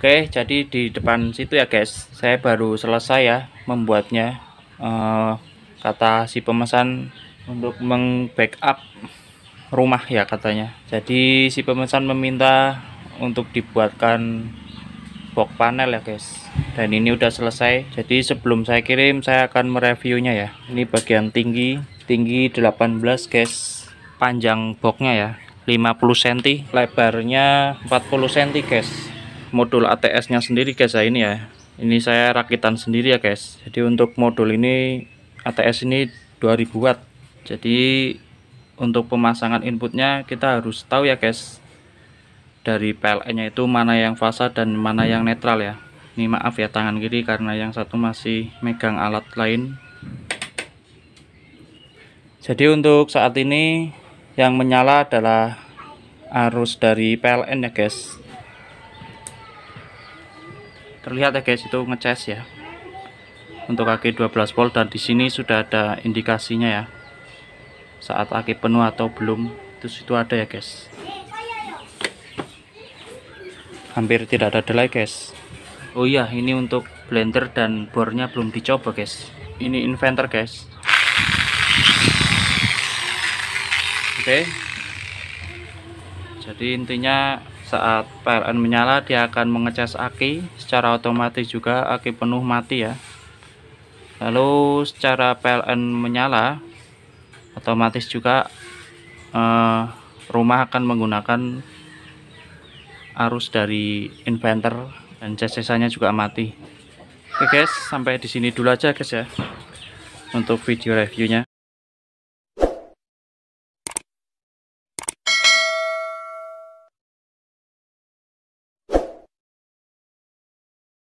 Oke jadi di depan situ ya guys saya baru selesai ya membuatnya eh, kata si pemesan untuk mengbackup rumah ya katanya jadi si pemesan meminta untuk dibuatkan box panel ya guys dan ini udah selesai jadi sebelum saya kirim saya akan mereviewnya ya ini bagian tinggi tinggi 18 guys panjang boxnya ya 50 cm lebarnya 40 cm guys modul ATS nya sendiri guys ya ini ya ini saya rakitan sendiri ya guys jadi untuk modul ini ATS ini 2000 watt jadi untuk pemasangan inputnya kita harus tahu ya guys dari PLN nya itu mana yang fasa dan mana yang netral ya ini maaf ya tangan kiri karena yang satu masih megang alat lain jadi untuk saat ini yang menyala adalah arus dari PLN ya guys terlihat ya guys itu ngeces ya untuk aki 12 volt dan di sini sudah ada indikasinya ya saat aki penuh atau belum itu situ ada ya guys hampir tidak ada delay guys oh iya ini untuk blender dan bornya belum dicoba guys ini inventor guys oke okay. jadi intinya saat PLN menyala dia akan mengecas aki secara otomatis juga aki penuh mati ya lalu secara PLN menyala otomatis juga eh, rumah akan menggunakan arus dari inverter dan CC-nya juga mati oke guys sampai di sini dulu aja guys ya untuk video reviewnya